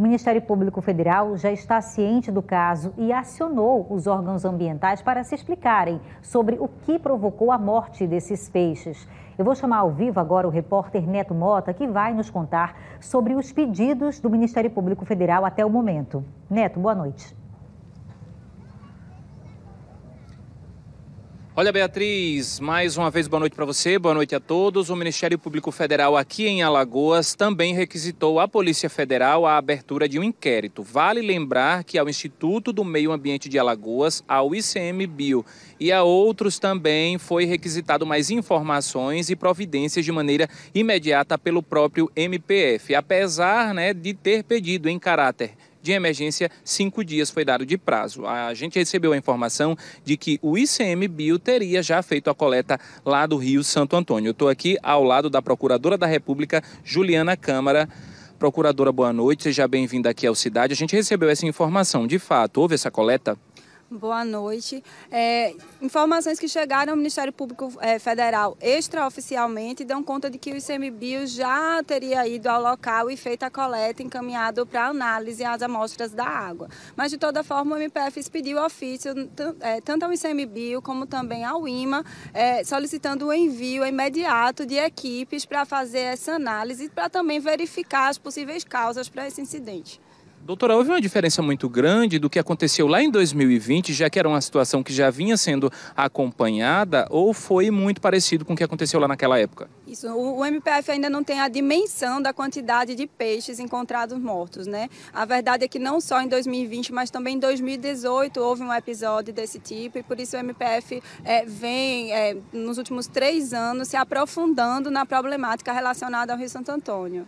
O Ministério Público Federal já está ciente do caso e acionou os órgãos ambientais para se explicarem sobre o que provocou a morte desses peixes. Eu vou chamar ao vivo agora o repórter Neto Mota, que vai nos contar sobre os pedidos do Ministério Público Federal até o momento. Neto, boa noite. Olha, Beatriz, mais uma vez boa noite para você, boa noite a todos. O Ministério Público Federal aqui em Alagoas também requisitou à Polícia Federal a abertura de um inquérito. Vale lembrar que ao Instituto do Meio Ambiente de Alagoas, ao ICMBio e a outros também foi requisitado mais informações e providências de maneira imediata pelo próprio MPF, apesar né, de ter pedido em caráter de emergência, cinco dias foi dado de prazo. A gente recebeu a informação de que o ICM Bio teria já feito a coleta lá do Rio Santo Antônio. Estou aqui ao lado da Procuradora da República, Juliana Câmara. Procuradora, boa noite, seja bem-vinda aqui ao Cidade. A gente recebeu essa informação. De fato, houve essa coleta? Boa noite. É, informações que chegaram ao Ministério Público é, Federal extraoficialmente dão conta de que o ICMBio já teria ido ao local e feito a coleta encaminhado para análise as amostras da água. Mas, de toda forma, o MPF expediu ofício é, tanto ao ICMBio como também ao IMA, é, solicitando o envio imediato de equipes para fazer essa análise e para também verificar as possíveis causas para esse incidente. Doutora, houve uma diferença muito grande do que aconteceu lá em 2020, já que era uma situação que já vinha sendo acompanhada, ou foi muito parecido com o que aconteceu lá naquela época? Isso, o MPF ainda não tem a dimensão da quantidade de peixes encontrados mortos, né? A verdade é que não só em 2020, mas também em 2018 houve um episódio desse tipo e por isso o MPF é, vem, é, nos últimos três anos, se aprofundando na problemática relacionada ao Rio Santo Antônio.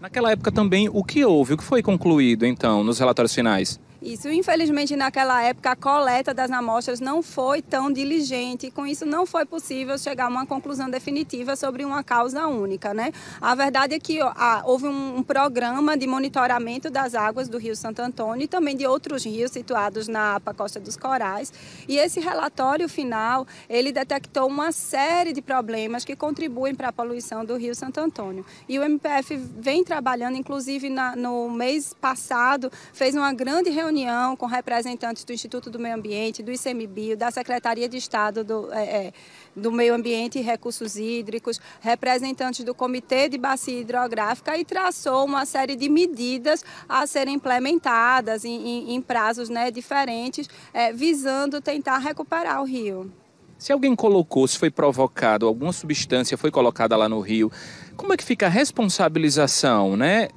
Naquela época também, o que houve? O que foi concluído, então, nos relatórios finais? Isso, infelizmente, naquela época a coleta das amostras não foi tão diligente, e com isso não foi possível chegar a uma conclusão definitiva sobre uma causa única, né? A verdade é que ó, houve um, um, programa de monitoramento das águas do Rio Santo Antônio e também de outros rios situados na APA Costa dos Corais, e esse relatório final, ele detectou uma série de problemas que contribuem para a poluição do Rio Santo Antônio. E o MPF vem trabalhando, inclusive na, no mês passado, fez uma grande reunião reunião com representantes do Instituto do Meio Ambiente, do ICMBio, da Secretaria de Estado do, é, é, do Meio Ambiente e Recursos Hídricos, representantes do Comitê de Bacia Hidrográfica e traçou uma série de medidas a serem implementadas em, em, em prazos né, diferentes, é, visando tentar recuperar o rio. Se alguém colocou, se foi provocado, alguma substância foi colocada lá no rio, como é que fica a responsabilização, né?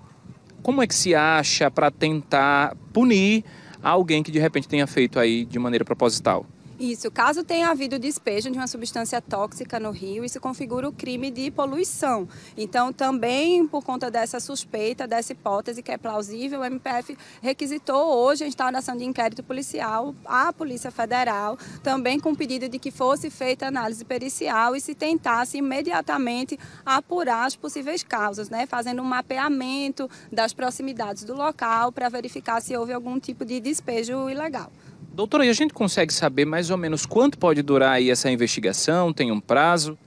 como é que se acha para tentar punir alguém que de repente tenha feito aí de maneira proposital? Isso, caso tenha havido despejo de uma substância tóxica no rio, isso configura o crime de poluição. Então, também por conta dessa suspeita, dessa hipótese que é plausível, o MPF requisitou hoje a instauração de inquérito policial à Polícia Federal, também com pedido de que fosse feita análise pericial e se tentasse imediatamente apurar as possíveis causas, né? fazendo um mapeamento das proximidades do local para verificar se houve algum tipo de despejo ilegal. Doutora, e a gente consegue saber mais ou menos quanto pode durar aí essa investigação? Tem um prazo?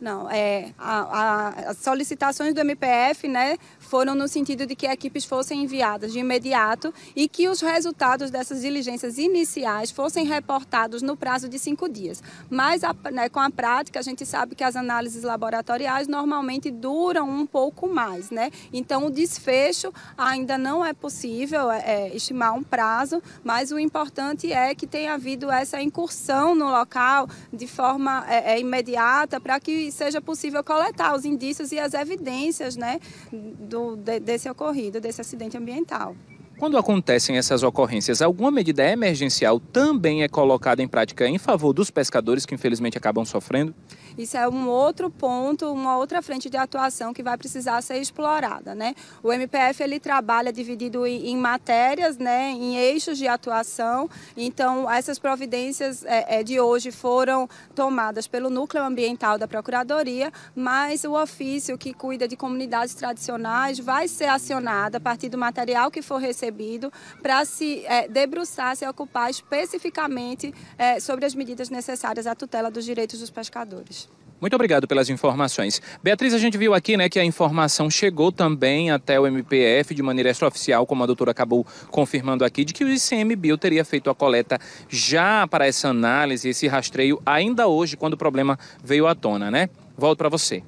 Não, é, as solicitações do MPF né, foram no sentido de que equipes fossem enviadas de imediato e que os resultados dessas diligências iniciais fossem reportados no prazo de cinco dias. Mas a, né, com a prática, a gente sabe que as análises laboratoriais normalmente duram um pouco mais, né? Então, o desfecho ainda não é possível é, é estimar um prazo, mas o importante é que tenha havido essa incursão no local de forma é, é, imediata para que seja possível coletar os indícios e as evidências, né? Do do, de, desse ocorrido, desse acidente ambiental. Quando acontecem essas ocorrências, alguma medida emergencial também é colocada em prática em favor dos pescadores que infelizmente acabam sofrendo? Isso é um outro ponto, uma outra frente de atuação que vai precisar ser explorada, né? O MPF ele trabalha dividido em, matérias, né, em eixos de atuação. Então, essas providências é, é, de hoje foram tomadas pelo núcleo ambiental da Procuradoria, mas o ofício que cuida de comunidades tradicionais vai ser acionado a partir do material que for recebido recebido para se é, debruçar, se ocupar especificamente é, sobre as medidas necessárias à tutela dos direitos dos pescadores. Muito obrigado pelas informações. Beatriz, a gente viu aqui né, que a informação chegou também até o MPF de maneira extraoficial, como a doutora acabou confirmando aqui, de que o ICMBio teria feito a coleta já para essa análise, esse rastreio, ainda hoje, quando o problema veio à tona, né? Volto para você.